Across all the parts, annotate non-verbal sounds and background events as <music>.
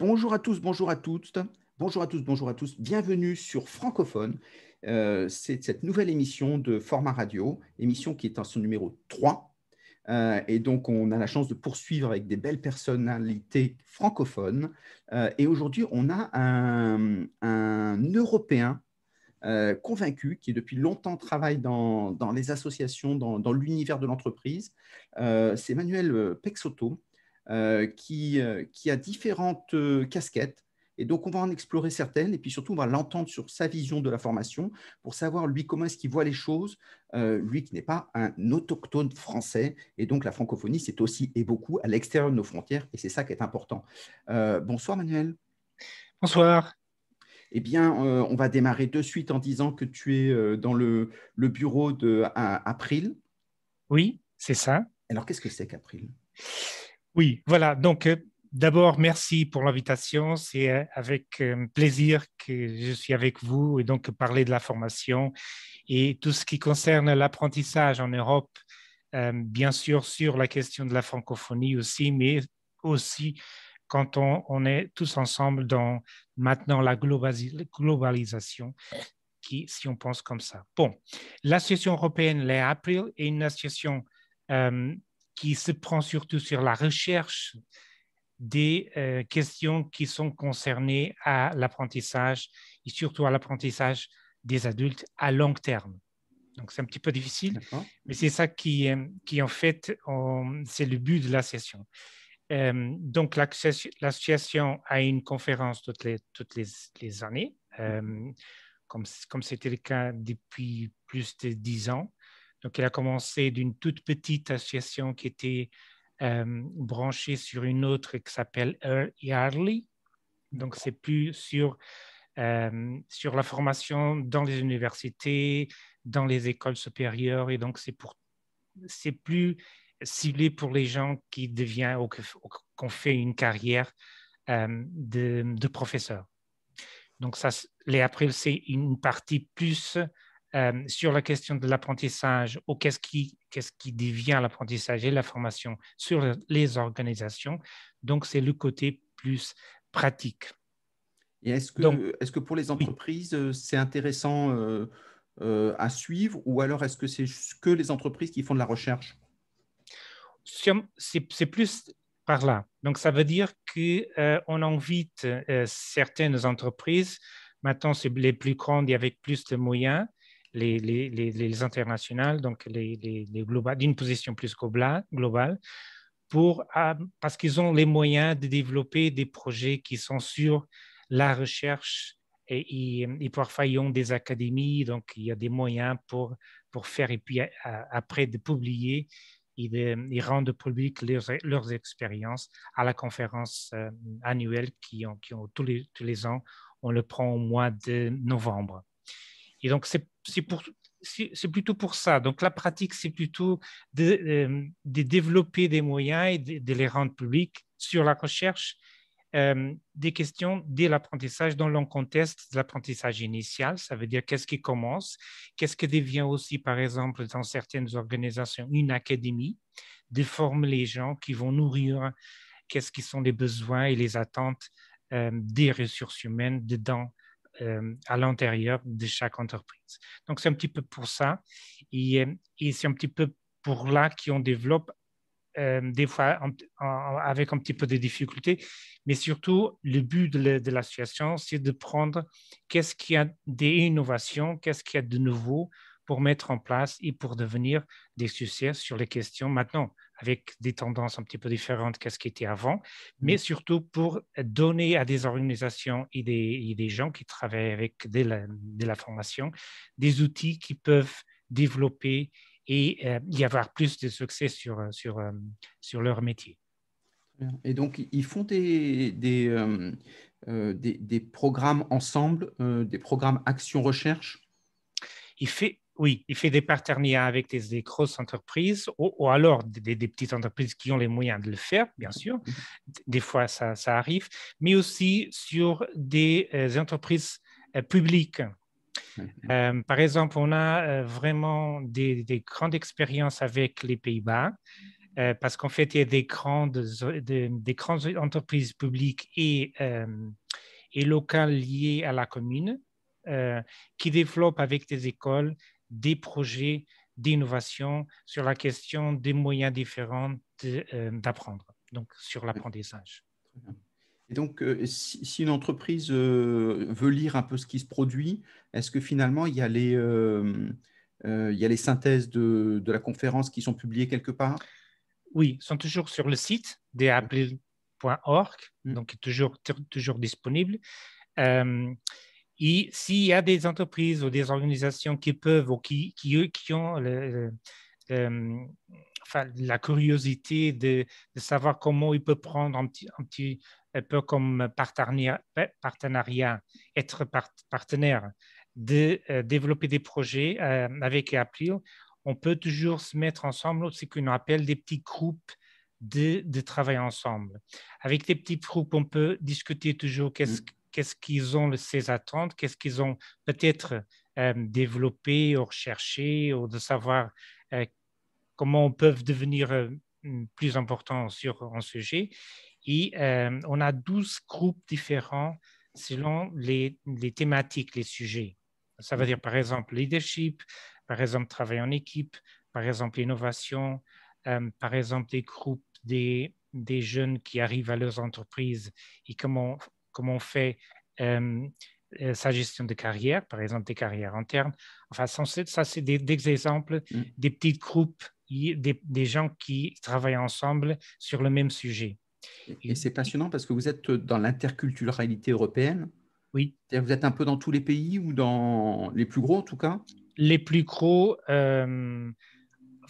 Bonjour à tous, bonjour à toutes. Bonjour à tous, bonjour à tous. Bienvenue sur Francophone. Euh, c'est cette nouvelle émission de format radio, émission qui est en son numéro 3. Euh, et donc, on a la chance de poursuivre avec des belles personnalités francophones. Euh, et aujourd'hui, on a un, Européen convaincu qui, depuis longtemps, travaille dans, les associations, dans, dans l'univers de l'entreprise. c'est Manuel Pexoto euh, euh, qui, a différentes euh, casquettes. Et donc, on va en explorer certaines, et puis surtout, on va l'entendre sur sa vision de la formation pour savoir, lui, comment est-ce qu'il voit les choses, lui qui n'est pas un autochtone français. Et donc, la francophonie, c'est aussi et beaucoup à l'extérieur de nos frontières, et c'est ça qui est important. bonsoir, Manuel. Bonsoir. Eh bien, on va démarrer de suite en disant que tu es dans le, bureau d'April. Oui, c'est ça. Alors, qu'est-ce que c'est qu'April oui, voilà. Donc, euh, d'abord, merci pour l'invitation. C'est euh, avec euh, plaisir que je suis avec vous et donc parler de la formation et tout ce qui concerne l'apprentissage en Europe, bien sûr, sur la question de la francophonie aussi, mais aussi quand on, est tous ensemble dans maintenant la globalisation. Qui, si on pense comme ça. Bon, l'association européenne, les April, est une association qui se prend surtout sur la recherche des euh, questions qui sont concernées à l'apprentissage et surtout à l'apprentissage des adultes à long terme. Donc c'est un petit peu difficile, mais c'est ça qui, euh, qui en fait, c'est le but de la session. Euh, donc l'association a une conférence toutes les, toutes les, années, euh, comme c'était le cas depuis plus de dix ans. Donc, il a commencé d'une toute petite association qui était euh, branchée sur une autre qui s'appelle Early. Donc, c'est plus sur, euh, sur la formation dans les universités, dans les écoles supérieures. Et donc, c'est, pour, c'est plus ciblé pour les gens qui deviennent qu'on fait une carrière euh, de, de, professeur. Donc, ça, les c'est une partie plus euh, sur la question de l'apprentissage ou qu'est-ce qui, qui devient l'apprentissage et la formation sur les organisations. Donc, c'est le côté plus pratique. est-ce que, est que pour les entreprises, euh, c'est intéressant euh, à suivre ou alors est-ce que c'est que les entreprises qui font de la recherche c'est, c'est plus par là. Donc, ça veut dire qu'on invite certaines entreprises maintenant c'est les plus grandes et avec plus de moyens, les, internationales, donc les, globales, d'une position plus globale, pour, ah, parce qu'ils ont les moyens de développer des projets qui sont sur la recherche et, parfois ils ont des académies, donc il y a des moyens pour, pour faire et puis ah, après de publier et de rendre public leurs, expériences à la conférence euh, annuelle qui ont, qui ont tous, tous les ans. On le prend au mois de novembre. Et donc, c'est plutôt pour ça. Donc, la pratique, c'est plutôt de, euh, développer des moyens et de, les rendre publics sur la recherche euh, des questions dès l'apprentissage dans le contexte de l'apprentissage initial. Ça veut dire qu'est-ce qui commence, qu'est-ce qui devient aussi, par exemple, dans certaines organisations, une académie, de former les gens qui vont nourrir qu'est-ce qui sont les besoins et les attentes euh, des ressources humaines dedans euh, à l'intérieur de chaque entreprise. Donc, c'est un petit peu pour ça. Et, euh, c'est un petit peu pour là qu'on développe euh, des fois avec un petit peu de difficultés, mais surtout le but de, l'association, c'est de prendre qu'est-ce qu'il y a des innovations, qu'est-ce qu'il y a de nouveau pour mettre en place et pour devenir des succès sur les questions maintenant, avec des tendances un petit peu différentes qu'est ce qui était avant, mm. mais surtout pour donner à des organisations et des, gens qui travaillent avec de la, formation des outils qui peuvent développer et euh, y avoir plus de succès sur, euh, sur, euh, sur leur métier. Et donc, ils font des, des, des, programmes ensemble, des programmes action-recherche il fait, oui, il fait des partenariats avec des, grosses entreprises ou, alors des, petites entreprises qui ont les moyens de le faire, bien sûr. Mmh. Des fois, ça, arrive, mais aussi sur des euh, entreprises euh, publiques. Mmh, mmh. Euh, par exemple, on a vraiment des, grandes expériences avec les Pays-Bas parce qu'en fait, il y a des grandes, entreprises publiques et, et locales liées à la commune. qui développent avec des écoles des projets d'innovation sur la question des moyens différents euh, d'apprendre, donc sur l'apprentissage. Et donc, euh, si, une entreprise euh, veut lire un peu ce qui se produit, est-ce que finalement, il y a les, synthèses de, la conférence qui sont publiées quelque part Oui, sont toujours sur le site d'Apple.org, mmh. donc toujours, toujours disponible. Et s'il y a des entreprises ou des organisations qui peuvent ou qui, qui, qui ont le, euh, la curiosité de, savoir comment ils peuvent prendre un petit, un petit un peu comme partenariat, être partenaire, de euh, développer des projets euh, avec April, on peut toujours se mettre ensemble, ce qu'on appelle des petits groupes de, de, travail ensemble. Avec des petits groupes, on peut discuter toujours qu'est-ce, mm qu'est-ce qu'ils ont ces attentes, qu'est-ce qu'ils ont peut-être euh, développé ou recherché, ou de savoir euh, comment on peut devenir euh, plus important sur un sujet. Et on a 12 groupes différents selon les, thématiques, les sujets. Ça veut mm. dire, par exemple, leadership, par exemple, travail en équipe, par exemple, innovation, par exemple, des groupes des jeunes qui arrivent à leurs entreprises et comment comment on fait euh, euh, sa gestion de carrière, par exemple des carrières internes. Enfin, ça, c'est des, exemples mm. des petits groupes, des, gens qui travaillent ensemble sur le même sujet. Et, c'est passionnant parce que vous êtes dans l'interculturalité européenne. Oui. Vous êtes un peu dans tous les pays ou dans les plus gros en tout cas Les plus gros, euh,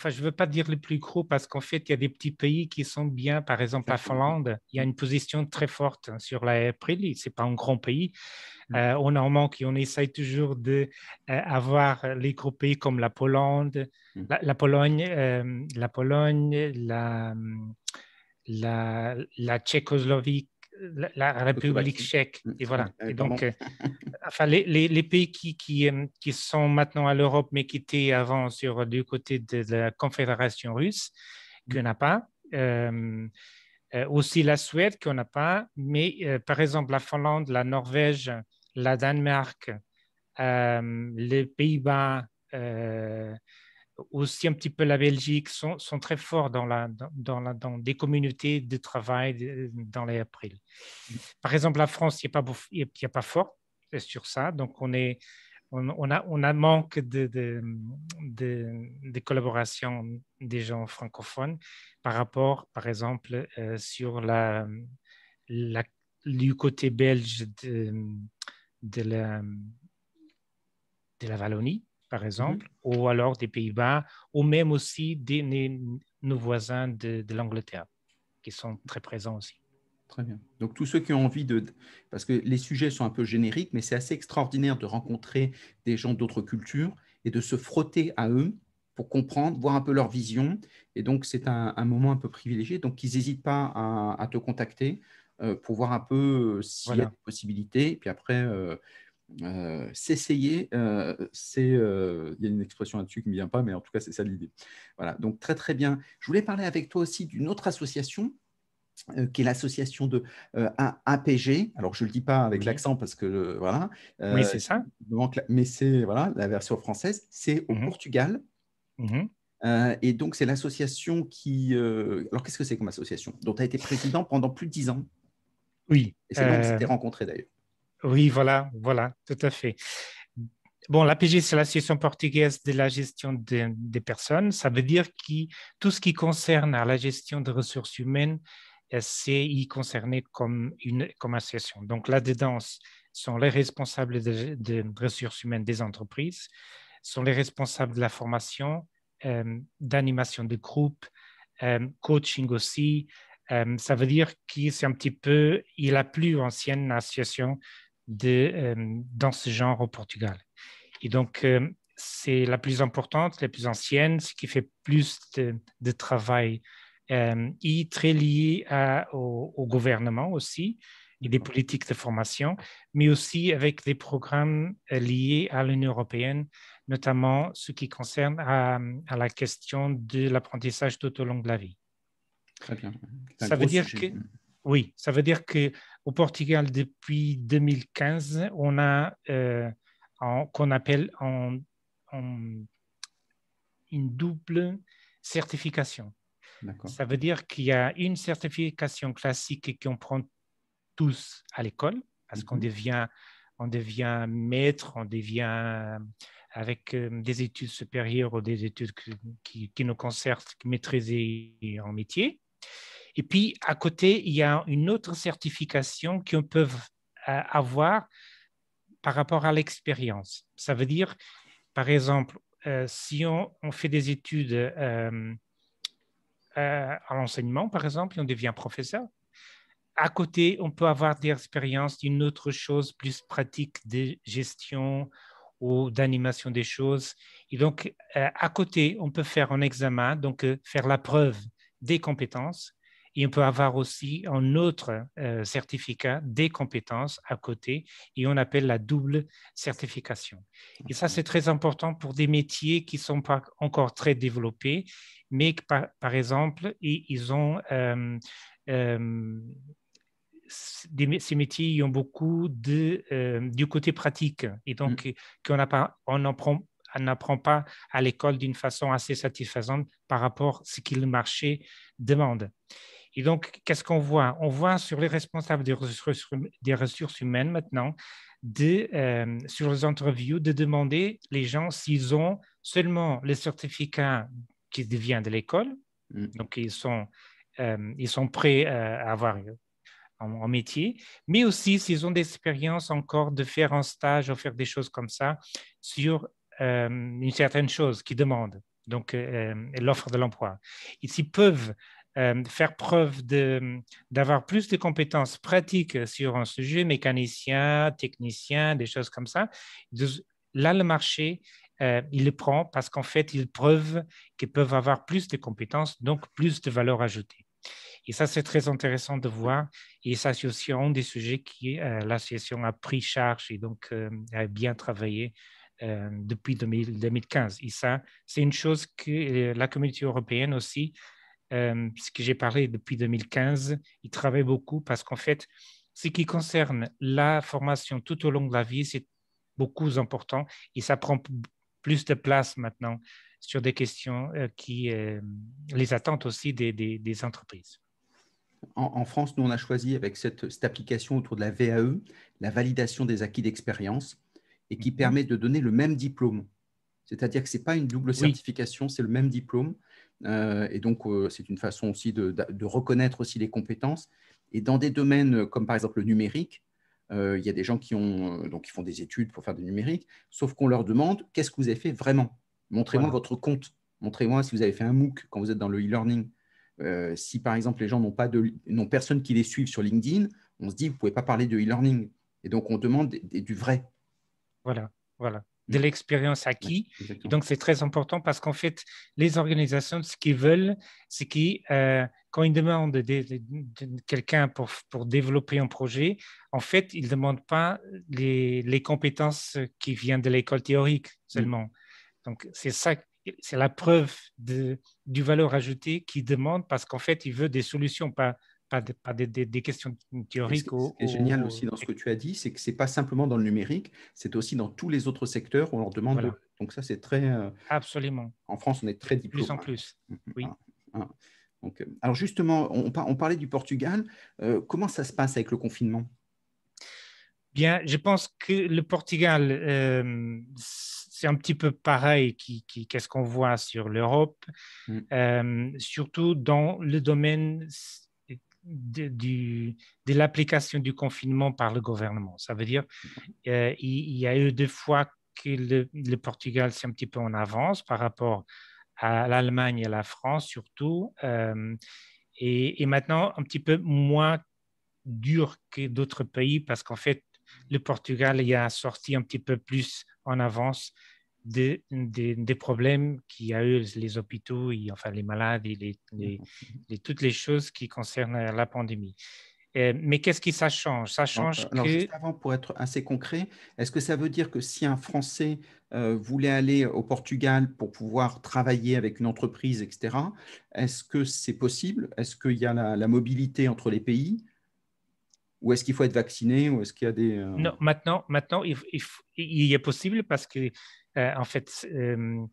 enfin, je ne veux pas dire les plus gros parce qu'en fait, il y a des petits pays qui sont bien. Par exemple, la Finlande, il y a une position très forte sur la Prili. Ce n'est pas un grand pays. Mmh. Euh, on en manque et on essaye toujours d'avoir euh, avoir les gros pays comme la Pologne, mmh. la, Pologne, euh, la, Pologne la, la, la Tchécoslovaquie, la, République tchèque. Et mm, voilà. Et donc, euh, enfin, les, les, pays qui, qui, euh, qui sont maintenant à l'Europe, mais qui étaient avant sur euh, du côté de la Confédération russe, mm. qu'on n'a pas. aussi la Suède, qu'on n'a pas. Mais par exemple, la Finlande, la Norvège, la Danemark, les Pays-Bas, aussi un petit peu la Belgique, sont, sont très forts dans, la, dans, la, dans des communautés de travail dans les april. Mm. Par exemple, la France, il n'y a, pas, a pas fort sur ça. Donc, on, est, on, a, on a manque de, de, de, collaboration des gens francophones par rapport, par exemple, euh, sur la, la, du côté belge de, de, la, de la Wallonie par mmh exemple, ou alors des Pays-Bas, ou même aussi des, nos voisins de, l'Angleterre, qui sont très présents aussi. Très bien. Donc tous ceux qui ont envie de... Parce que les sujets sont un peu génériques, mais c'est assez extraordinaire de rencontrer des gens d'autres cultures et de se frotter à eux pour comprendre, voir un peu leur vision. Et donc c'est un, moment un peu privilégié. Donc ils n'hésitent pas à, te contacter euh, pour voir un peu euh, s'il y a des possibilités. Et puis après... Euh, euh, s'essayer, euh, c'est, euh, il y a une expression là-dessus qui ne me vient pas, mais en tout cas, c'est ça l'idée. Voilà, donc très très bien. Je voulais parler avec toi aussi d'une autre association qui est l'association de APG. Alors, je ne le dis pas avec l'accent parce que, voilà. oui, c'est ça. Mais c'est, voilà, la version française, c'est au mhm. Portugal. Mhm. et donc, c'est l'association qui. Alors, qu'est-ce que c'est comme association Dont tu as été président pendant plus de dix ans. Oui. Et c'est là euh... tu d'ailleurs. Oui, voilà, voilà, tout à fait. Bon, l'APG, c'est l'Association portugaise de la gestion des personnes. Ça veut dire que tout ce qui concerne la gestion des ressources humaines, eh, c'est y concerné comme, une, comme association. Donc là-dedans sont les responsables des ressources humaines des entreprises, sont les responsables de la formation, euh, d'animation de groupe, euh, coaching aussi. Euh, ça veut dire que c'est un petit peu, il a plus ancienne association de, euh, dans ce genre au Portugal. Et donc, euh, c'est la plus importante, la plus ancienne, ce qui fait plus de, travail euh, et très lié au, gouvernement aussi et des politiques de formation, mais aussi avec des programmes liés à l'Union européenne, notamment ce qui concerne à, la question de l'apprentissage tout au long de la vie. Très bien. Ça veut dire que mm. Oui, ça veut dire que au Portugal, depuis 2015, on a euh, qu'on appelle une double certification. Ça veut dire qu'il y a une certification classique qu'on prend tous à l'école, parce qu'on mhm. devient, on devient maître, on devient avec euh, des études supérieures ou des études qui, nous concernent, maîtriser en métier. Et puis, à côté, il y a une autre certification qu'on peut euh, avoir par rapport à l'expérience. Ça veut dire, par exemple, euh, si on, fait des études en euh, euh, à l'enseignement, par exemple, et on devient professeur, à côté, on peut avoir des expériences d'une autre chose plus pratique de gestion ou d'animation des choses. Et donc, à côté, on peut faire un examen, donc faire la preuve des compétences et on peut avoir aussi un autre euh, certificat des compétences à côté et on appelle la double certification. Et ça, c'est très important pour des métiers qui ne sont pas encore très développés, mais par, exemple, ils ont... Euh, euh, ces métiers ils ont beaucoup de, du côté pratique et donc mm. on n'apprend pas à l'école d'une façon assez satisfaisante par rapport à ce que le marché demande. Et donc, qu'est-ce qu'on voit On voit sur les responsables des ressources, hum, des ressources humaines maintenant, euh, sur les interviews, de demander les gens s'ils ont seulement les certificats qui viennent de l'école, mm. donc ils sont, euh, ils sont prêts euh, à avoir en, métier, mais aussi s'ils ont des expériences encore de faire un stage ou faire des choses comme ça sur une certaine chose qui demande. donc l'offre de l'emploi. Ils peuvent euh, faire preuve d'avoir plus de compétences pratiques sur un sujet, mécanicien, technicien, des choses comme ça. Là, le marché, euh, il le prend parce qu'en fait, ils prouve qu'ils peuvent avoir plus de compétences, donc plus de valeur ajoutée. Et ça, c'est très intéressant de voir. Et ça, c'est aussi un des sujets qui euh, l'association a pris charge et donc a bien travaillé depuis 2015. Et ça, c'est une chose que la communauté européenne aussi euh, ce que j'ai parlé depuis 2015, il travaille beaucoup parce qu'en fait, ce qui concerne la formation tout au long de la vie, c'est beaucoup important et ça prend plus de place maintenant sur des questions euh, qui euh, les attentes aussi des, entreprises. En, France, nous, on a choisi avec cette, application autour de la VAE, la validation des acquis d'expérience, et qui mhm. permet de donner le même diplôme. C'est-à-dire que ce n'est pas une double certification, c'est le même diplôme. Euh, et donc, euh, c'est une façon aussi de, reconnaître aussi les compétences. Et dans des domaines euh, comme par exemple le numérique, il y a des gens qui, ont, font des études pour faire du numérique, sauf qu'on leur demande qu'est-ce que vous avez fait vraiment Montrez-moi votre compte. Montrez-moi si vous avez fait un MOOC quand vous êtes dans le e-learning. si par exemple les gens n'ont pas de personne qui les suive sur LinkedIn, on se dit vous pouvez pas parler de e-learning. Et donc on demande du vrai. Voilà, voilà de l'expérience acquise. Donc, c'est très important parce qu'en fait, les organisations, ce qu'ils veulent, c'est qu'ils, euh, quand ils demandent quelqu'un pour, pour, développer un projet, en fait, ils ne demandent pas les, compétences qui viennent de l'école théorique mm. seulement. Donc, c'est ça, c'est la preuve de, du valeur ajoutée qu'ils demandent parce qu'en fait, ils veulent des solutions, pas pas, des, questions théoriques. Ce, est génial aussi dans ce que tu as dit, c'est que ce n'est pas simplement dans le numérique, c'est aussi dans tous les autres secteurs où on leur demande. Donc ça, c'est très... Euh, Absolument. En France, on est très diplômé. Plus en plus, hum, hum, oui. Hum, Donc, euh, alors justement, on, on, parlait du Portugal. Euh, comment ça se passe avec le confinement Bien, je pense que le Portugal, c'est un petit peu pareil qu'est-ce qu'on voit sur l'Europe, surtout dans le domaine de, l'application du confinement par le gouvernement. Ça veut dire qu'il euh, y a eu deux fois que le, Portugal s'est un petit peu en avance par rapport à l'Allemagne et à la France surtout, euh, et, et, maintenant un petit peu moins dur que d'autres pays parce qu'en fait, le Portugal y a sorti un petit peu plus en avance des, des, problèmes qu'il y a eu les hôpitaux, et, enfin les malades et les, mm-hmm. les, toutes les choses qui concernent euh, la pandémie. mais qu'est-ce qui ça change Ça change euh, que... avant, pour être assez concret, est-ce que ça veut dire que si un Français euh, voulait aller au Portugal pour pouvoir travailler avec une entreprise, etc., est-ce que c'est possible Est-ce qu'il y a la, mobilité entre les pays ou est-ce qu'il faut être vacciné ou est-ce qu'il y a des... Non, maintenant, maintenant il, il, est possible parce que euh, en fait, euh,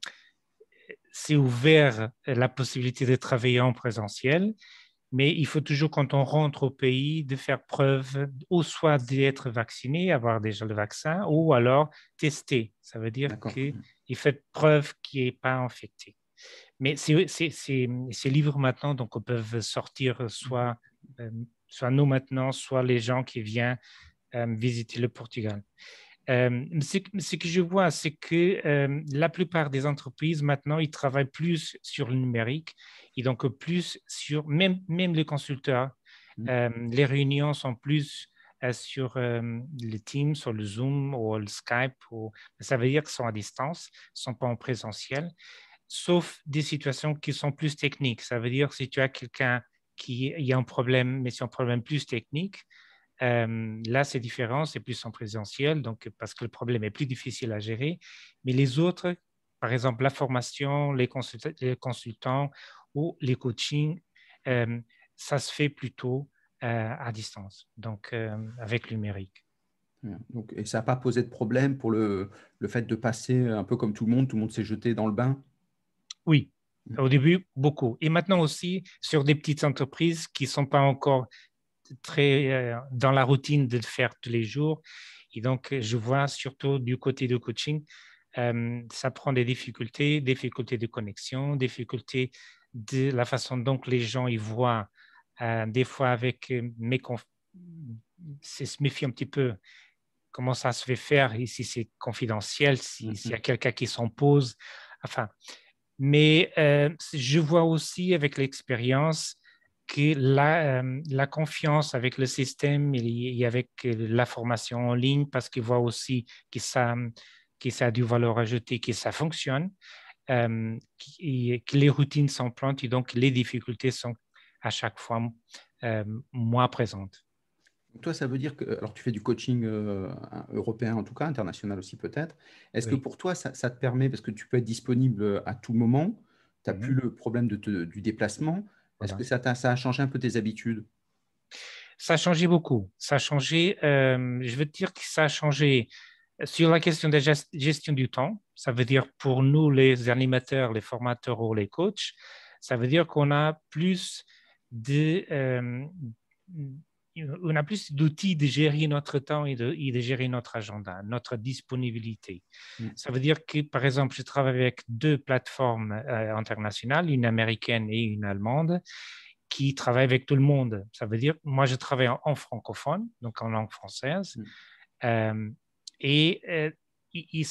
c'est ouvert la possibilité de travailler en présentiel, mais il faut toujours, quand on rentre au pays, de faire preuve ou soit d'être vacciné, avoir déjà le vaccin, ou alors tester. Ça veut dire qu'il mmh. fait preuve qu'il n'est pas infecté. Mais c'est libre maintenant, donc, on peut sortir soit, mmh. euh, soit nous maintenant, soit les gens qui viennent visiter le Portugal. Euh, ce, que je vois, c'est que euh, la plupart des entreprises, maintenant, ils travaillent plus sur le numérique et donc plus sur, même, même les consultants, mmh. euh, les réunions sont plus sur le Teams, sur le Zoom ou le Skype. ça veut dire qu'ils sont à distance, ils ne sont pas en présentiel, sauf des situations qui sont plus techniques. Ça veut dire si tu as quelqu'un qui a un problème, mais c'est un problème plus technique, là, c'est différent, c'est plus en présentiel, donc parce que le problème est plus difficile à gérer. Mais les autres, par exemple, la formation, les, consultants ou les coachings, ça se fait plutôt à distance, donc avec le numérique. Donc, et ça n'a pas posé de problème pour le, le fait de passer un peu comme tout le monde, tout le monde s'est jeté dans le bain Oui, mmh. au début, beaucoup. Et maintenant aussi, sur des petites entreprises qui ne sont pas encore très euh, dans la routine de le faire tous les jours. Et donc, je vois surtout du côté du coaching, euh, ça prend des difficultés, difficultés de connexion, difficultés de la façon dont les gens y voient. Euh, des fois, avec mes c'est se méfier un petit peu comment ça se fait faire et si c'est confidentiel, mmh s'il y a quelqu'un qui s'en pose. Enfin, mais je vois aussi avec l'expérience que euh, la, confiance avec le système et, avec la formation en ligne, parce qu'ils voient aussi que ça, ça a du valeur ajoutée, que ça fonctionne, et, euh, que les routines s'implantent et donc les difficultés sont à chaque fois euh, moins présentes. Toi, ça veut dire que, alors tu fais du coaching européen en tout cas, international aussi peut-être. Est-ce que pour toi, ça, te permet, parce que tu peux être disponible à tout moment, tu n'as mmh. plus le problème de du déplacement, est-ce que ça, a changé un peu tes habitudes Ça a changé beaucoup. Ça a changé, euh, je veux dire que ça a changé sur la question de gestion du temps. Ça veut dire pour nous, les animateurs, les formateurs ou les coachs, ça veut dire qu'on a plus de, euh, on a plus d'outils de gérer notre temps et de, de, gérer notre agenda, notre disponibilité. Mm. Ça veut dire que, par exemple, je travaille avec deux plateformes euh, internationales, une américaine et une allemande, qui travaillent avec tout le monde. Ça veut dire, moi, je travaille en, francophone, donc en langue française, mm. euh, et, et, euh, et,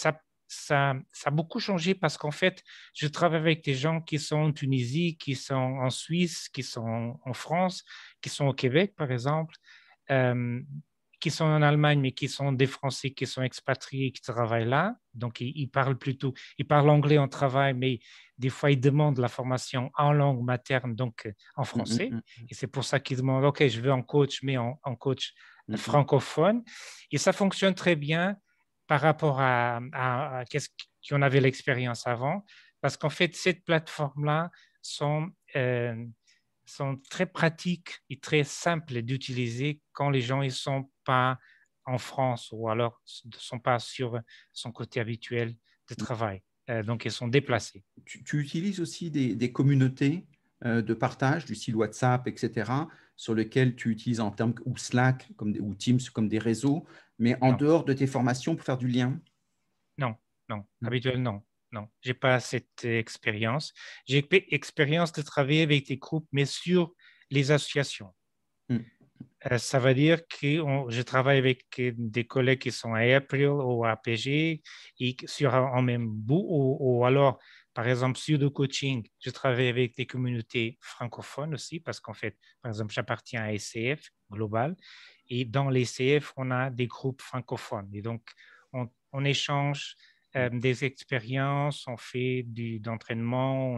ça, a beaucoup changé parce qu'en fait, je travaille avec des gens qui sont en Tunisie, qui sont en Suisse, qui sont en France, qui sont au Québec, par exemple, euh, qui sont en Allemagne, mais qui sont des Français qui sont expatriés, qui travaillent là. Donc, ils, parlent plutôt, ils parlent anglais en travail, mais des fois, ils demandent la formation en langue materne, donc euh, en mmh, mmh, français. Mmh, et c'est pour ça qu'ils demandent, OK, je veux un coach, mais en, coach francophone. Et ça fonctionne très bien par rapport à, qu'est-ce qu'on avait l'expérience avant, parce qu'en fait, ces plateformes-là euh, sont, très pratiques et très simples d'utiliser quand les gens ne sont pas en France ou alors ne sont pas sur son côté habituel de mm. travail. Euh, donc, ils sont déplacés. Tu, utilises aussi des, communautés euh, de partage, du site WhatsApp, etc., sur lesquelles tu utilises en termes ou Slack comme ou Teams comme des réseaux mais en dehors de tes formations pour faire du lien Non, non, hmm. habituellement non. Non, je n'ai pas cette expérience. J'ai expérience de travailler avec des groupes, mais sur les associations. Hmm. Euh, ça veut dire que je travaille avec des collègues qui sont à April ou à APG et sur en même bout, ou, ou alors, par exemple, sur le coaching, je travaille avec des communautés francophones aussi, parce qu'en fait, par exemple, j'appartiens à SCF Global, et dans les CF, on a des groupes francophones. Et donc, on, échange mm. euh, des expériences, on fait du, d'entraînement,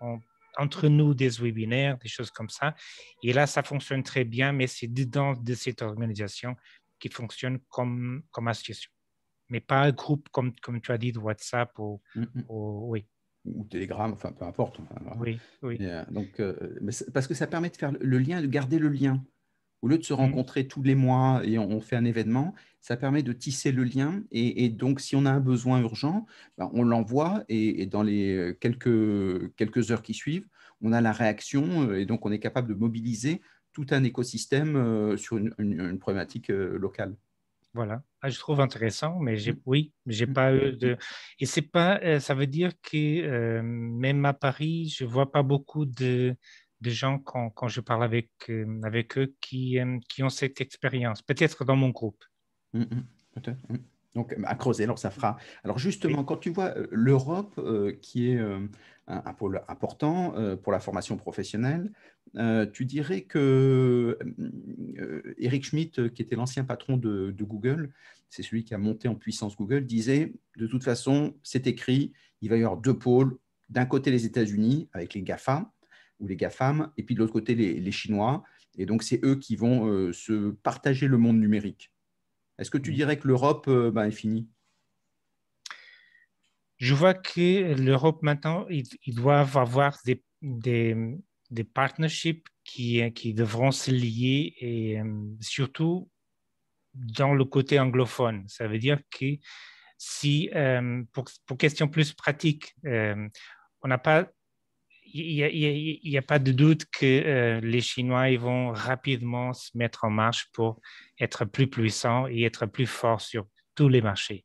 on, entre nous des webinaires, des choses comme ça. Et là, ça fonctionne très bien, mais c'est dedans de cette organisation qui fonctionne comme, comme association. Mais pas un groupe comme, comme tu as dit de WhatsApp ou, mm, mm. ou ou Telegram, enfin peu importe. Oui, oui. Euh, donc, euh, parce que ça permet de faire le lien, de garder le lien. Au lieu de se mmh. rencontrer tous les mois et on, fait un événement, ça permet de tisser le lien. Et, donc, si on a un besoin urgent, ben, on l'envoie et, dans les euh, quelques, quelques heures qui suivent, on a la réaction euh, et donc on est capable de mobiliser tout un écosystème euh, sur une, problématique locale. Voilà, ah, je trouve intéressant, mais j'ai, mmh. oui, j'ai mmh. pas eu de. Et c'est pas, ça veut dire que même à Paris, je vois pas beaucoup de, des gens quand, je parle avec, euh, avec eux qui, euh, qui ont cette expérience, peut-être dans mon groupe. Mm, mm, mm. Donc, euh, à creuser, alors ça fera. Alors, justement, quand tu vois l'Europe, qui est un, pôle important pour la formation professionnelle, tu dirais que Eric Schmidt, qui était l'ancien patron de, de Google, c'est celui qui a monté en puissance Google, disait de toute façon, c'est écrit, il va y avoir deux pôles, d'un côté les États-Unis avec les GAFA, ou les GAFAM, et puis de l'autre côté les, Chinois. Et donc, c'est eux qui vont euh, se partager le monde numérique. Est-ce que tu mm. dirais que l'Europe euh, ben, est finie Je vois que l'Europe, maintenant, ils, doivent avoir des, partnerships qui, qui, devront se lier, et euh, surtout dans le côté anglophone. Ça veut dire que si, pour, pour question plus pratique, on n'a pas il n'y a, pas de doute que euh, les Chinois vont rapidement se mettre en marche pour être plus puissants et être plus forts sur tous les marchés.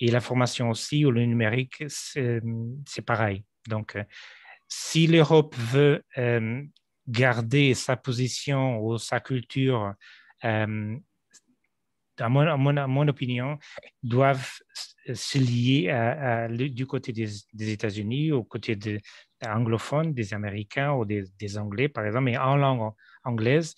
Et la formation aussi, ou le numérique, c'est pareil. Donc, euh, si l'Europe veut euh, garder sa position ou sa culture, à mon, à mon, opinion, doivent se lier du côté des, États-Unis, au côté des anglophones, des Américains ou des, Anglais, par exemple, mais en langue anglaise,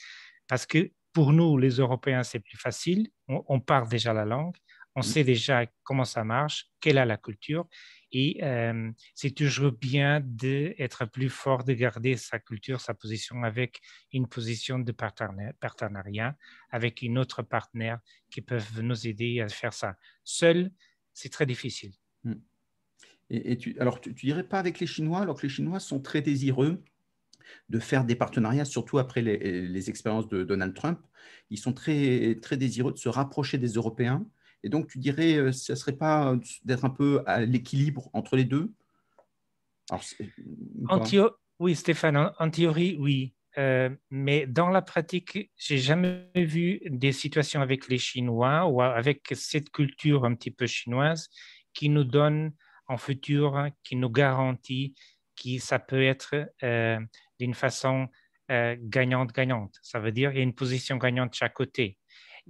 parce que pour nous, les Européens, c'est plus facile, on, parle déjà la langue, on mm. sait déjà comment ça marche, quelle est la culture, et euh, c'est toujours bien d'être plus fort, de garder sa culture, sa position avec une position de partenariat, avec une autre partenaire qui peuvent nous aider à faire ça. Seul, c'est très difficile. Hmm. Et, tu, alors, tu ne dirais pas avec les Chinois, alors que les Chinois sont très désireux de faire des partenariats, surtout après les, expériences de Donald Trump. Ils sont très, très désireux de se rapprocher des Européens. Et donc, tu dirais, ce euh, ne serait pas d'être un peu à l'équilibre entre les deux alors, Oui, Stéphane, en théorie, oui. Euh, mais dans la pratique, j'ai jamais vu des situations avec les Chinois ou avec cette culture un petit peu chinoise qui nous donne en futur, hein, qui nous garantit que ça peut être euh, d'une façon gagnante-gagnante. Euh, ça veut dire qu'il y a une position gagnante de chaque côté.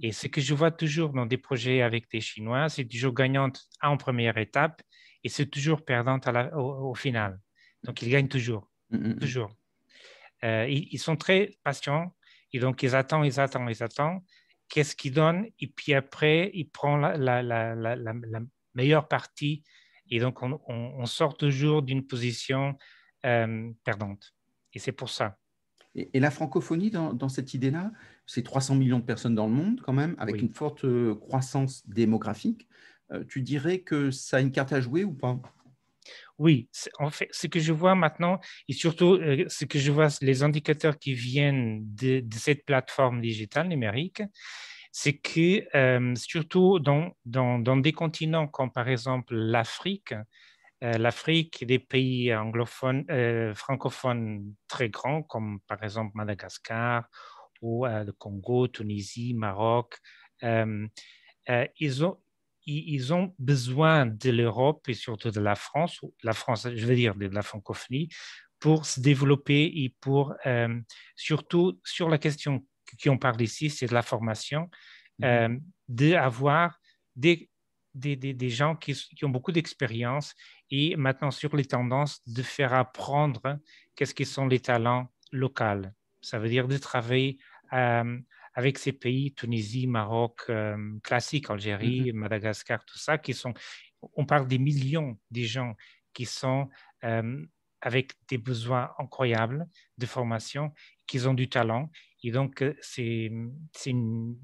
Et ce que je vois toujours dans des projets avec des Chinois, c'est toujours gagnante en première étape et c'est toujours perdante à au, final. Donc, ils gagnent toujours. Mm, mm, mm. Toujours. Euh, ils, sont très patients et donc ils attendent, ils attendent, ils attendent. Qu'est-ce qu'ils donnent Et puis après, ils prennent la, meilleure partie et donc on, sort toujours d'une position euh, perdante. Et c'est pour ça. Et, la francophonie dans, cette idée-là, c'est 300 millions de personnes dans le monde quand même, avec une forte euh, croissance démographique. tu dirais que ça a une carte à jouer ou pas oui, en fait, ce que je vois maintenant, et surtout euh, ce que je vois, les indicateurs qui viennent de, cette plateforme digitale numérique, c'est que euh, surtout dans, dans, des continents comme par exemple l'Afrique, euh, l'Afrique, des pays anglophones, francophones très grands comme par exemple Madagascar ou le Congo, Tunisie, Maroc, ils ont, ils ont besoin de l'Europe et surtout de la France, la France, je veux dire de la francophonie, pour se développer et pour euh, surtout sur la question qui on parle ici, c'est de la formation, mm-hmm. euh, d'avoir des, des, des, gens qui, ont beaucoup d'expérience et maintenant sur les tendances de faire apprendre qu'est-ce qui sont les talents locaux. Ça veut dire de travailler euh, avec ces pays, Tunisie, Maroc, euh, classique, Algérie, mmh Madagascar, tout ça, qui sont, on parle des millions de gens qui sont euh, avec des besoins incroyables de formation, qui ont du talent. Et donc, euh, c'est une,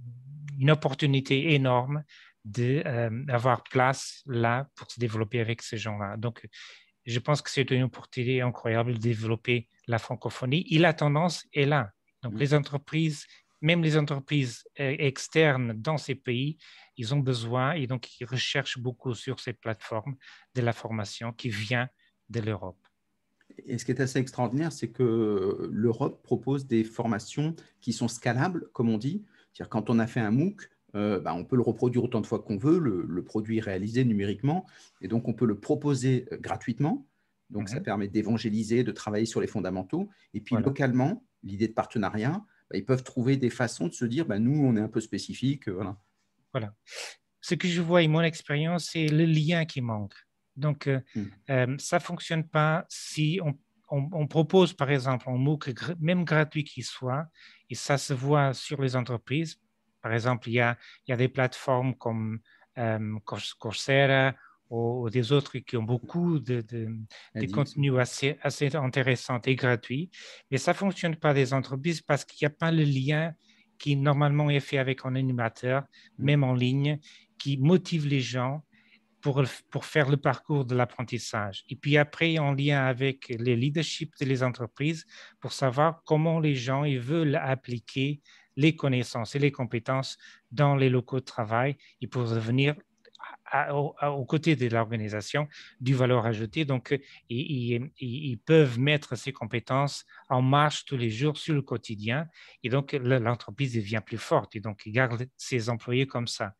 une, opportunité énorme d'avoir place là pour se développer avec ces gens-là. Donc, je pense que c'est une opportunité incroyable de développer la francophonie. Et la tendance est là. Donc, mmh. les entreprises même les entreprises euh, externes dans ces pays, ils ont besoin et donc ils recherchent beaucoup sur ces plateformes de la formation qui vient de l'Europe. Et ce qui est assez extraordinaire, c'est que euh, l'Europe propose des formations qui sont scalables, comme on dit. C'est-à-dire quand on a fait un MOOC, euh, bah, on peut le reproduire autant de fois qu'on veut, le, produit réalisé numériquement, et donc on peut le proposer gratuitement. Donc ça mhm. permet d'évangéliser, de travailler sur les fondamentaux. Et puis localement, l'idée de partenariat, bah, ils peuvent trouver des façons de se dire, bah, nous, on est un peu spécifique. Euh, voilà. voilà. Ce que je vois et mon expérience, c'est le lien qui manque. Donc, euh, hmm. euh, ça ne fonctionne pas si on, propose, par exemple, un MOOC, même gratuit qu'il soit, et ça se voit sur les entreprises. Par exemple, il y a, il y a des plateformes comme Coursera ou, des autres qui ont beaucoup de, de, contenus assez, assez intéressants et gratuits. Mais ça fonctionne pas des entreprises parce qu'il n'y a pas le lien qui normalement est fait avec un animateur, mm. même en ligne, qui motive les gens pour, pour faire le parcours de l'apprentissage. Et puis après, en lien avec les leadership des entreprises, pour savoir comment les gens ils veulent appliquer les connaissances et les compétences dans les locaux de travail et pour devenir aux côtés de l'organisation du valeur ajoutée. Donc, euh, ils, peuvent mettre ces compétences en marche tous les jours sur le quotidien. Et donc, l'entreprise devient plus forte. Et donc, ils gardent ses employés comme ça.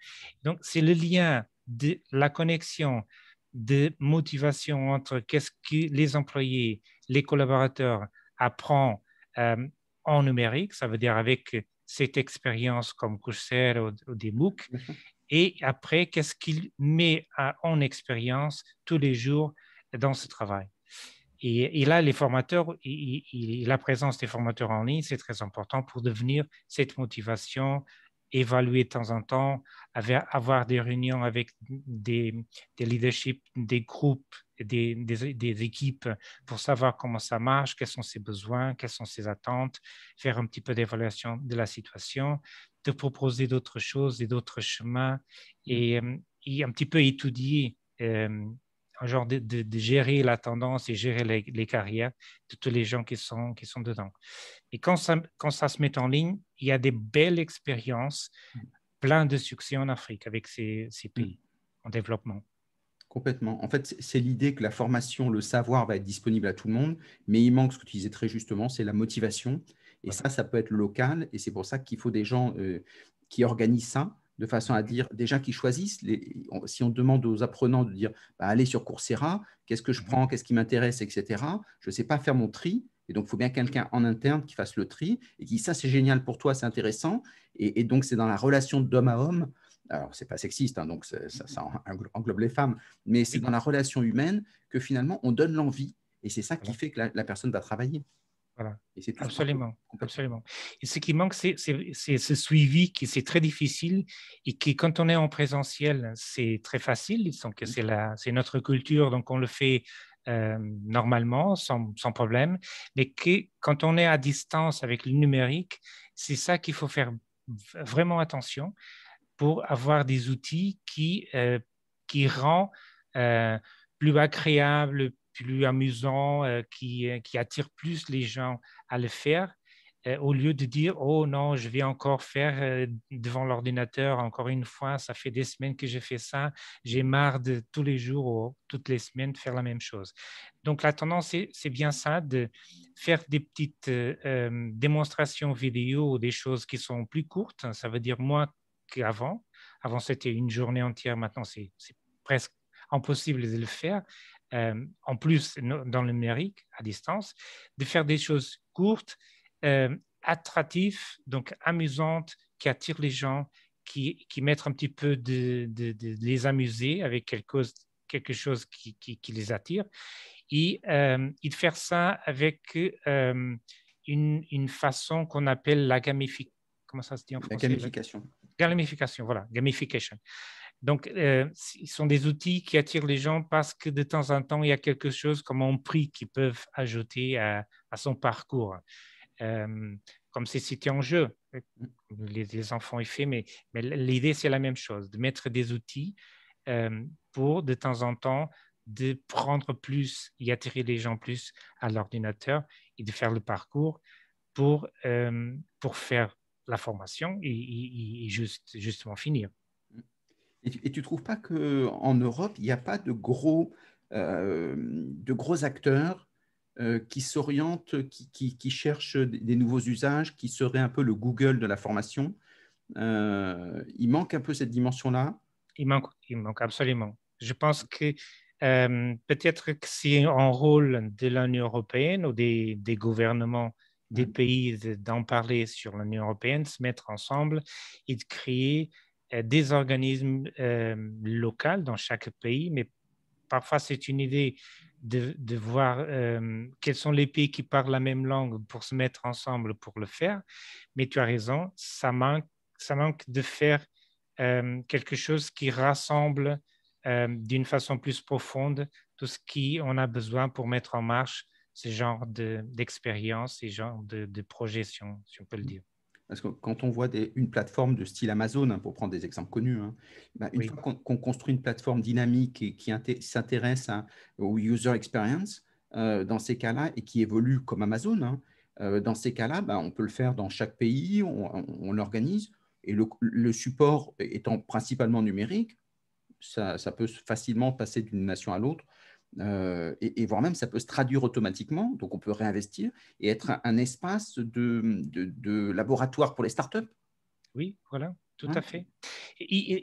Donc, c'est le lien de la connexion de motivation entre qu'est-ce que les employés, les collaborateurs apprennent euh, en numérique, ça veut dire avec cette expérience comme Coursera ou, des MOOC, mm-hmm et après, qu'est-ce qu'il met en expérience tous les jours dans ce travail. Et, là, les formateurs, la présence des formateurs en ligne, c'est très important pour devenir cette motivation, évaluer de temps en temps, avoir des réunions avec des, leaderships, des groupes, des, équipes pour savoir comment ça marche, quels sont ses besoins, quelles sont ses attentes, faire un petit peu d'évaluation de la situation de proposer d'autres choses et d'autres chemins mm. euh, et, un petit peu étudier euh, un genre de, gérer la tendance et gérer les, les, carrières de tous les gens qui sont, qui sont dedans. Et quand ça, quand ça se met en ligne, il y a des belles expériences, mm. plein de succès en Afrique avec ces, ces mm. pays en développement. Complètement. En fait, c'est l'idée que la formation, le savoir va être disponible à tout le monde, mais il manque ce que tu disais très justement, c'est la motivation. Et ça, ça peut être local. Et c'est pour ça qu'il faut des gens euh, qui organisent ça de façon à dire déjà qui choisissent. si on demande aux apprenants de dire bah, allez sur Coursera, qu'est-ce que je mhm. prends, qu'est-ce qui m'intéresse, etc., je ne sais pas faire mon tri. Et donc, il faut bien quelqu'un en interne qui fasse le tri et qui dit ça, c'est génial pour toi, c'est intéressant. Et, donc, c'est dans la relation d'homme à homme. Alors, c'est pas sexiste, hein, donc ça, englobe les femmes, mais c'est dans la relation humaine que finalement on donne l'envie. Et c'est ça qui fait que la personne va travailler. Voilà. c'est absolument, absolument. Et ce qui manque, c'est ce suivi qui c'est très difficile et qui, quand on est en présentiel, c'est très facile. que c'est notre culture, donc on le fait euh, normalement, sans, sans, problème. Mais que, quand on est à distance avec le numérique, c'est ça qu'il faut faire vraiment attention pour avoir des outils qui, euh, qui rendent euh, plus agréable, plus amusant, euh, qui, euh, qui attire plus les gens à le faire euh, au lieu de dire oh non, je vais encore faire devant l'ordinateur encore une fois, ça fait des semaines que je fais ça, j'ai marre de tous les jours ou toutes les semaines faire la même chose. Donc la tendance, c'est bien ça, de faire des petites démonstrations vidéo ou des choses qui sont plus courtes. Ça veut dire moins qu'avant. Avant, Avant c'était une journée entière, maintenant c'est presque impossible de le faire, euh, en plus dans le numérique, à distance, de faire des choses courtes, euh, attractives, donc amusantes, qui attirent les gens, qui, qui mettent un petit peu de, les amuser avec quelque, quelque chose qui, qui, les attire. Et, euh, de faire ça avec une, une, façon qu'on appelle la gamification. Comment ça se dit en français gamification. Gamification, voilà, gamification. Donc, euh, sont des outils qui attirent les gens parce que de temps en temps, il y a quelque chose comme un prix qu'ils peuvent ajouter à, son parcours. Euh, comme c'est cité en jeu, euh, les, enfants y fait, mais, l'idée, c'est la même chose, de mettre des outils euh, pour, de temps en temps, de prendre plus, y attirer les gens plus à l'ordinateur et de faire le parcours pour, pour faire la formation et, et juste, justement finir. Et tu ne trouves pas qu'en Europe, il n'y a pas de gros, euh, de gros acteurs euh, qui s'orientent, qui, qui, cherchent des nouveaux usages, qui seraient un peu le Google de la formation euh, Il manque un peu cette dimension-là il manque, absolument. Je pense que peut-être que c'est un rôle de l'Union européenne ou des, des gouvernements des pays d'en parler sur l'Union européenne, se mettre ensemble et de créer euh, des organismes euh, locaux dans chaque pays, mais parfois c'est une idée de, voir euh, quels sont les pays qui parlent la même langue pour se mettre ensemble pour le faire. Mais tu as raison, ça manque, ça manque de faire quelque chose qui rassemble d'une façon plus profonde tout ce qu'on a besoin pour mettre en marche ce genre d'expérience, ce genre de, de projet, si on, peut le mm. dire. Parce que quand on voit une plateforme de style Amazon, hein, pour prendre des exemples connus, hein, bah, une fois qu'on construit une plateforme dynamique et qui s'intéresse hein, au user experience, euh, dans ces cas-là, et qui évolue comme Amazon, euh, dans ces cas-là, bah, on peut le faire dans chaque pays, on, l'organise, et le, support étant principalement numérique, ça peut facilement passer d'une nation à l'autre euh, et, voire même ça peut se traduire automatiquement, donc on peut réinvestir et être un, espace de, de, laboratoire pour les startups. Oui, voilà, tout hein? à fait.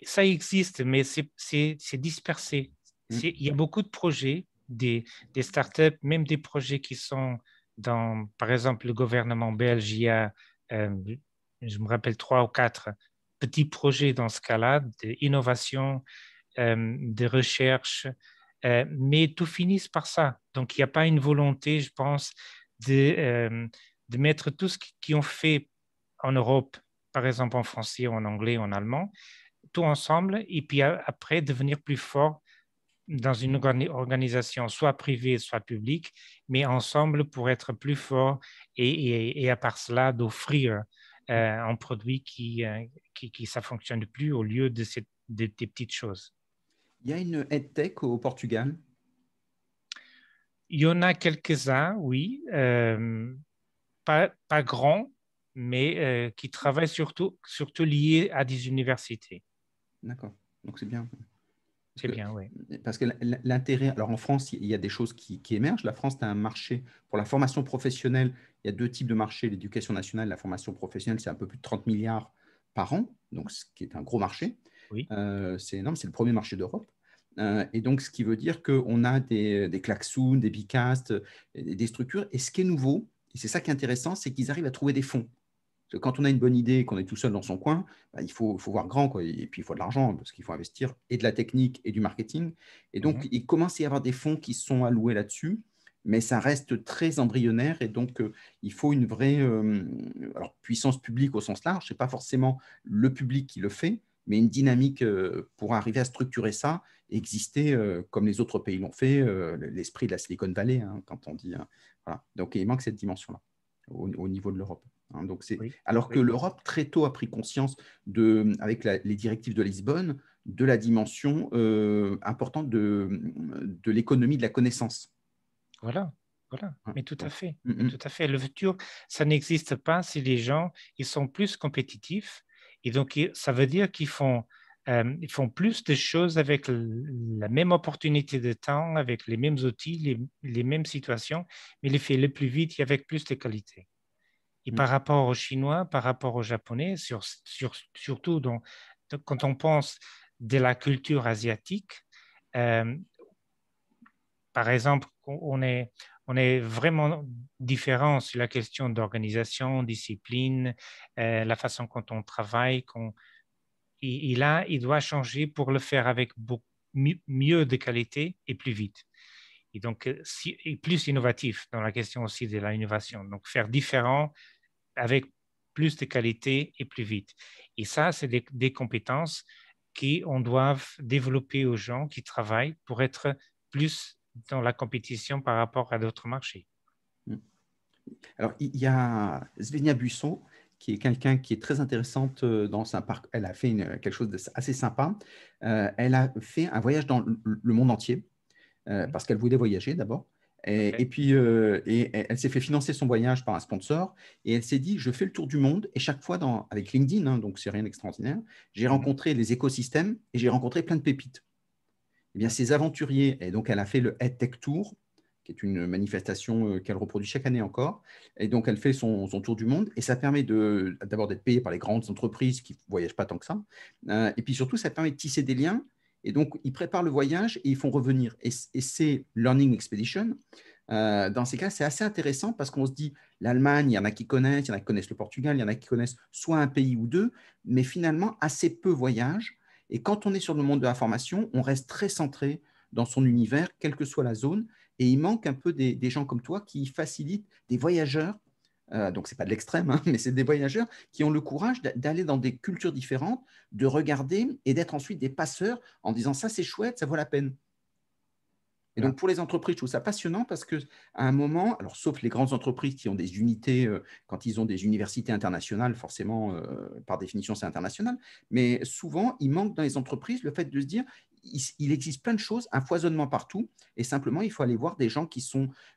ça existe, mais c'est dispersé. Mmh. Il y a beaucoup de projets, des, des, startups, même des projets qui sont dans, par exemple, le gouvernement belge, il y a, euh, je me rappelle, trois ou quatre petits projets dans ce cas-là, d'innovation, euh, de recherche, euh, mais tout finisse par ça. Donc, il n'y a pas une volonté, je pense, de, euh, de mettre tout ce qu'ils ont fait en Europe, par exemple en français, en anglais, en allemand, tout ensemble, et puis euh, après devenir plus fort dans une organisation, soit privée, soit publique, mais ensemble pour être plus fort et, à part cela, d'offrir un produit qui, qui, ça fonctionne plus au lieu de, ces de, des petites choses. Il y a une EdTech au Portugal Il y en a quelques-uns, oui. Euh, pas, pas grands, mais euh, qui travaillent surtout, surtout liés à des universités. D'accord. Donc c'est bien. C'est bien, oui. Parce que l'intérêt, alors en France, il y a des choses qui, émergent. La France, tu un marché pour la formation professionnelle. Il y a deux types de marchés, l'éducation nationale, la formation professionnelle, c'est un peu plus de 30 milliards par an, donc ce qui est un gros marché. Euh, c'est énorme, c'est le premier marché d'Europe. Euh, et donc, ce qui veut dire qu'on a des, des klaxons, des bicastes, euh, des structures. Et ce qui est nouveau, et c'est ça qui est intéressant, c'est qu'ils arrivent à trouver des fonds. Parce que quand on a une bonne idée, qu'on est tout seul dans son coin, bah, il faut, voir grand, quoi. et puis il faut de l'argent, parce qu'il faut investir et de la technique et du marketing. Et donc, mhm. il commence à y avoir des fonds qui sont alloués là-dessus, mais ça reste très embryonnaire, et donc il faut une vraie puissance publique au sens large. Ce n'est pas forcément le public qui le fait, mais une dynamique euh, pour arriver à structurer ça exister euh, comme les autres pays l'ont fait, euh, l'esprit de la Silicon Valley, hein, quand on dit. Hein, donc il manque cette dimension-là au, niveau de l'Europe. Hein. donc c'est alors que l'Europe très tôt a pris conscience de, avec les directives de Lisbonne, de la dimension importante de, de l'économie de la connaissance. Voilà. Voilà, mais tout à fait, mm, mm. tout à fait. Le futur, ça n'existe pas si les gens, ils sont plus compétitifs, et donc, ça veut dire qu'ils font, euh, ils font plus de choses avec la même opportunité de temps, avec les mêmes outils, les, mêmes situations, mais ils le font le plus vite et avec plus de qualité. Et par mm. rapport aux Chinois, par rapport aux Japonais, sur, surtout dans, quand on pense de la culture asiatique, euh, par exemple, on est, on est vraiment différent sur la question d'organisation, discipline, euh, la façon dont on travaille. Qu'on, il il doit changer pour le faire avec beaucoup, mieux, de qualité et plus vite. Et donc, euh, si, plus innovatif dans la question aussi de l'innovation. Donc, faire différent avec plus de qualité et plus vite. Et ça, c'est des, des compétences qu'on doit développer aux gens qui travaillent pour être plus dans la compétition par rapport à d'autres marchés. Mm. Alors, il y a Svenia Buisson, qui est quelqu'un qui est très intéressante euh, dans un parc. Elle a fait quelque chose d'assez sympa. Euh, elle a fait un voyage dans le monde entier euh, mm-hmm. parce qu'elle voulait voyager d'abord. Et, puis, et, elle s'est fait financer son voyage par un sponsor et elle s'est dit Je fais le tour du monde. Et chaque fois, dans, avec LinkedIn, hein, donc c'est rien d'extraordinaire, j'ai mm-hmm. rencontré les écosystèmes et j'ai rencontré plein de pépites eh bien, ces aventuriers, et donc elle a fait le Head Tech Tour, qui est une manifestation euh, qu'elle reproduit chaque année encore. Et donc, elle fait son, tour du monde. Et ça permet d'abord d'être payé par les grandes entreprises qui ne voyagent pas tant que ça. Hein. et puis surtout, ça permet de tisser des liens. Et donc, ils préparent le voyage et ils font revenir. Et, c'est Learning Expedition. Euh, dans ces cas, c'est assez intéressant parce qu'on se dit, l'Allemagne, il y en a qui connaissent, il y en a qui connaissent le Portugal, il y en a qui connaissent soit un pays ou deux, mais finalement, assez peu voyagent. Et quand on est sur le monde de la formation, on reste très centré dans son univers, quelle que soit la zone. Et il manque un peu des, gens comme toi qui facilitent des voyageurs. Euh, donc, ce n'est pas de l'extrême, hein, <laughs> mais c'est des voyageurs qui ont le courage d'aller dans des cultures différentes, de regarder et d'être ensuite des passeurs en disant ça, c'est chouette, ça vaut la peine. Et donc, pour les entreprises, je trouve ça passionnant parce que à un moment, alors sauf les grandes entreprises qui ont des unités, euh, quand ils ont des universités internationales, forcément, euh, par définition, c'est international, mais souvent, il manque dans les entreprises le fait de se dire, il, existe plein de choses, un foisonnement partout, et simplement, il faut aller voir des gens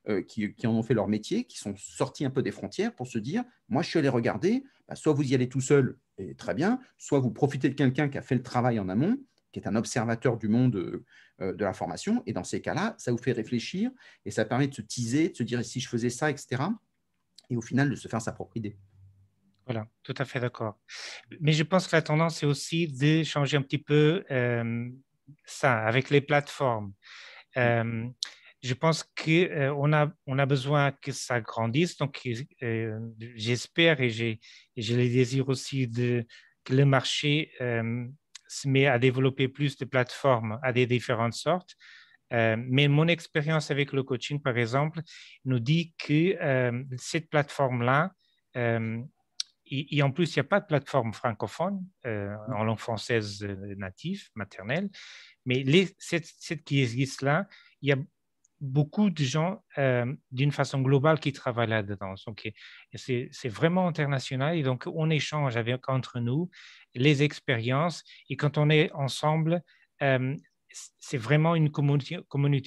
euh, qui, en ont fait leur métier, qui sont sortis un peu des frontières pour se dire, moi, je suis allé regarder, bah, soit vous y allez tout seul, et très bien, soit vous profitez de quelqu'un qui a fait le travail en amont, qui est un observateur du monde euh, euh, de l'information. Et dans ces cas-là, ça vous fait réfléchir et ça permet de se teaser, de se dire si je faisais ça, etc. Et au final, de se faire sa propre idée. Voilà, tout à fait d'accord. Mais je pense que la tendance est aussi de changer un petit peu euh, ça avec les plateformes. je pense qu'on on a, on a besoin que ça grandisse. Donc, j'espère et, j'ai le désir aussi de, que le marché mais à développer plus de plateformes à des différentes sortes. Euh, mais mon expérience avec le coaching, par exemple, nous dit que euh, cette plateforme-là, euh, et, en plus, il n'y a pas de plateforme francophone en langue française native, maternelle, mais les, cette, cette, qui existe là, il y a beaucoup de gens euh, d'une façon globale qui travaillent là-dedans. Donc, c'est vraiment international et donc on échange entre nous les expériences et quand on est ensemble, euh, c'est vraiment une communauté,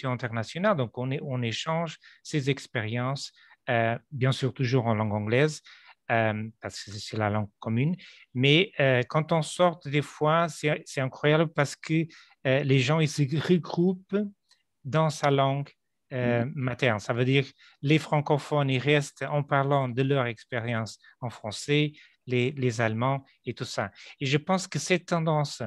internationale. Donc, on, on échange ces expériences, euh, bien sûr toujours en langue anglaise, parce que c'est la langue commune. Mais quand on sort des fois, c'est incroyable parce que les gens ils se regroupent dans sa langue Mm. Euh, ça veut dire les francophones, ils restent en parlant de leur expérience en français, les, Allemands et tout ça. Et je pense que cette tendance,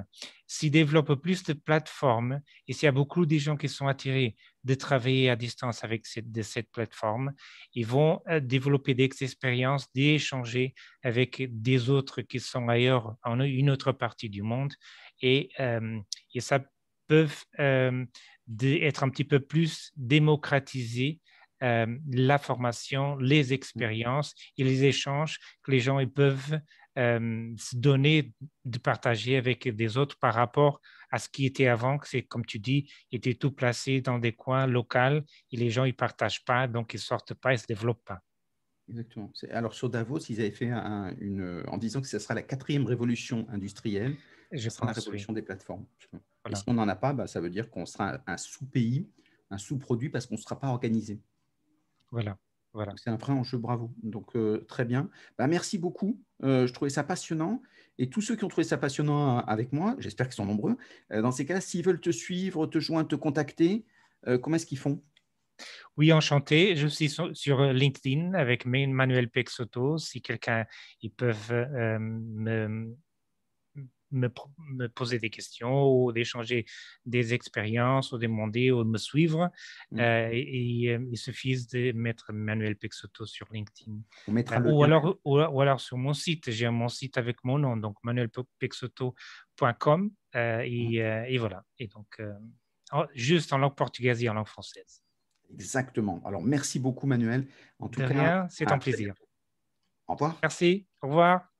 s'y développe plus de plateformes, et s'il y a beaucoup de gens qui sont attirés de travailler à distance avec cette, de cette plateforme, ils vont euh, développer des expériences, d'échanger avec des autres qui sont ailleurs, en une autre partie du monde, et, euh, ça peut d'être un petit peu plus démocratisé euh, la formation, les expériences et les échanges que les gens peuvent euh, se donner, de partager avec des autres par rapport à ce qui était avant, que c'est comme tu dis, était tout placé dans des coins locaux et les gens ils partagent pas, donc ils sortent pas, ils se développent pas. Exactement. Alors sur Davos, ils avaient fait une, en disant que ce sera la quatrième révolution industrielle, ce sera la révolution des plateformes si on n'en a pas, bah, ça veut dire qu'on sera un sous-pays, un sous-produit parce qu'on ne sera pas organisé. Voilà. Voilà. C'est un vrai enjeu, bravo. Donc, euh, très bien. Bah, merci beaucoup. Euh, je trouvais ça passionnant. Et tous ceux qui ont trouvé ça passionnant euh, avec moi, j'espère qu'ils sont nombreux, dans ces cas, s'ils veulent te suivre, te joindre, te contacter, comment est-ce qu'ils font oui, enchanté. Je suis sur LinkedIn avec Manuel Pexoto. Si quelqu'un, ils peuvent me, me, poser des questions ou d'échanger des expériences ou demander ou me suivre. Mm. Euh, et, euh, il suffit de mettre Manuel Pexoto sur LinkedIn. ou, euh, alors, ou, alors sur mon site. J'ai mon site avec mon nom, donc manuelpexoto.com. et, et, voilà. Et donc, juste en langue portugaise et en langue française. Exactement. Alors, merci beaucoup, Manuel. En tout de cas, c'est un plaisir. Au revoir. Merci. Au revoir.